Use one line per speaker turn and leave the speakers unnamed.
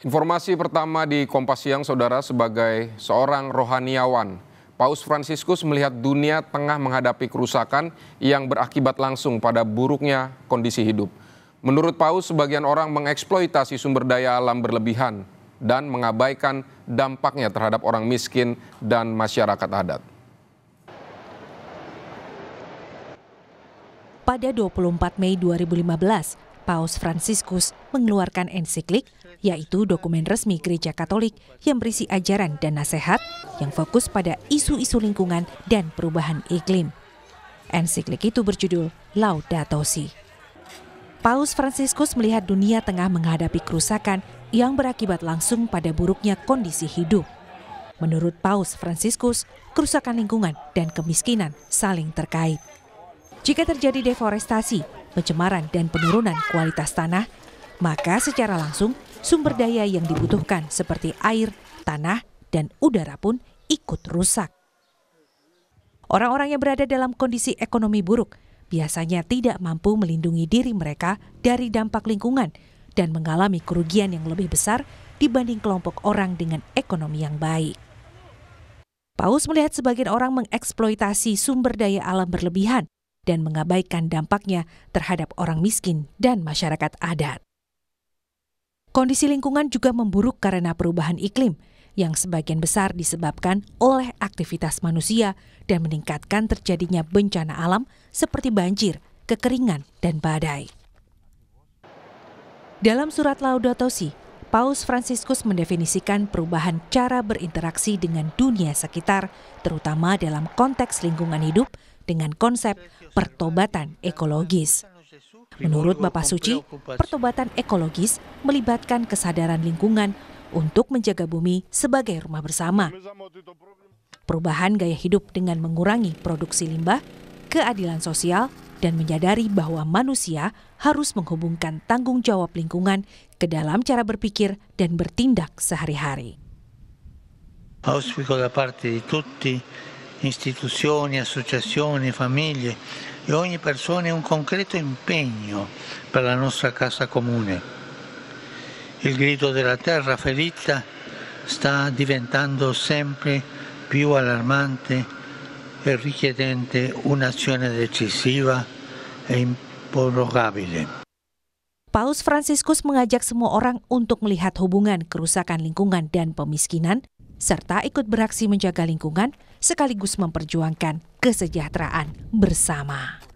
Informasi pertama di Kompas Siang, Saudara, sebagai seorang rohaniawan, Paus Fransiskus melihat dunia tengah menghadapi kerusakan yang berakibat langsung pada buruknya kondisi hidup. Menurut Paus, sebagian orang mengeksploitasi sumber daya alam berlebihan dan mengabaikan dampaknya terhadap orang miskin dan masyarakat adat.
Pada 24 Mei 2015, Paus Franciscus mengeluarkan ensiklik, yaitu dokumen resmi Gereja Katolik yang berisi ajaran dan nasihat yang fokus pada isu-isu lingkungan dan perubahan iklim. Ensiklik itu berjudul Laudato Si. Paus Franciscus melihat dunia tengah menghadapi kerusakan yang berakibat langsung pada buruknya kondisi hidup. Menurut Paus Franciscus, kerusakan lingkungan dan kemiskinan saling terkait. Jika terjadi deforestasi, pencemaran dan penurunan kualitas tanah, maka secara langsung sumber daya yang dibutuhkan seperti air, tanah, dan udara pun ikut rusak. Orang-orang yang berada dalam kondisi ekonomi buruk biasanya tidak mampu melindungi diri mereka dari dampak lingkungan dan mengalami kerugian yang lebih besar dibanding kelompok orang dengan ekonomi yang baik. Paus melihat sebagian orang mengeksploitasi sumber daya alam berlebihan dan mengabaikan dampaknya terhadap orang miskin dan masyarakat adat. Kondisi lingkungan juga memburuk karena perubahan iklim yang sebagian besar disebabkan oleh aktivitas manusia dan meningkatkan terjadinya bencana alam seperti banjir, kekeringan, dan badai. Dalam surat Laudato Si, Paus Franciscus mendefinisikan perubahan cara berinteraksi dengan dunia sekitar, terutama dalam konteks lingkungan hidup, dengan konsep pertobatan ekologis. Menurut Bapak Suci, pertobatan ekologis melibatkan kesadaran lingkungan untuk menjaga bumi sebagai rumah bersama. Perubahan gaya hidup dengan mengurangi produksi limbah, keadilan sosial, dan menyadari bahwa manusia harus menghubungkan tanggung jawab lingkungan ke dalam cara berpikir dan bertindak sehari-hari.
Auspico da parte di tutti istituzioni, associazioni, famiglie e ogni persona è un concreto impegno per la nostra casa comune. Il grido della terra ferita sta diventando sempre più allarmante e richiedente un'azione decisiva e improrogabile.
Paus Franciscus mengajak semua orang untuk melihat hubungan kerusakan lingkungan dan pemiskinan serta ikut beraksi menjaga lingkungan sekaligus memperjuangkan kesejahteraan bersama.